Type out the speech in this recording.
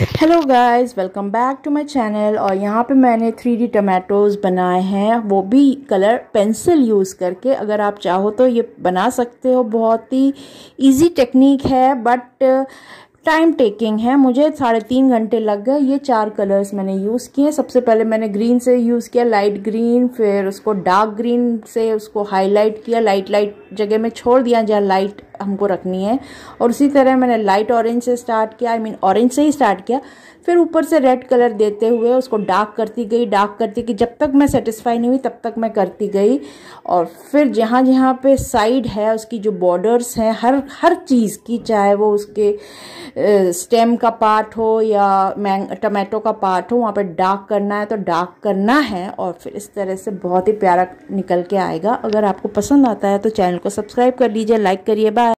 hello guys welcome back to my channel और यहाँ पे मैंने थ्री डी टमाटोज़ बनाए हैं वो भी कलर पेंसिल यूज़ करके अगर आप चाहो तो ये बना सकते हो बहुत ही इजी टेक्निक है बट टाइम टेकिंग है मुझे साढ़े तीन घंटे लग गए ये चार कलर्स मैंने यूज़ किए सबसे पहले मैंने ग्रीन से यूज़ किया लाइट ग्रीन फिर उसको डार्क ग्रीन से उसको हाईलाइट किया लाइट लाइट जगह में छोड़ दिया जहाँ लाइट हमको रखनी है और उसी तरह मैंने लाइट ऑरेंज से स्टार्ट किया आई मीन ऑरेंज से ही स्टार्ट किया फिर ऊपर से रेड कलर देते हुए उसको डार्क करती गई डार्क करती गई जब तक मैं सेटिस्फाई नहीं हुई तब तक मैं करती गई और फिर जहाँ जहाँ पे साइड है उसकी जो बॉर्डर्स हैं हर हर चीज़ की चाहे वो उसके स्टेम का पार्ट हो या मैंग टमाटो का पार्ट हो वहाँ पर डार्क करना है तो डार्क करना है और फिर इस तरह से बहुत ही प्यारा निकल के आएगा अगर आपको पसंद आता है तो चैनल को सब्सक्राइब कर लीजिए लाइक करिए बाय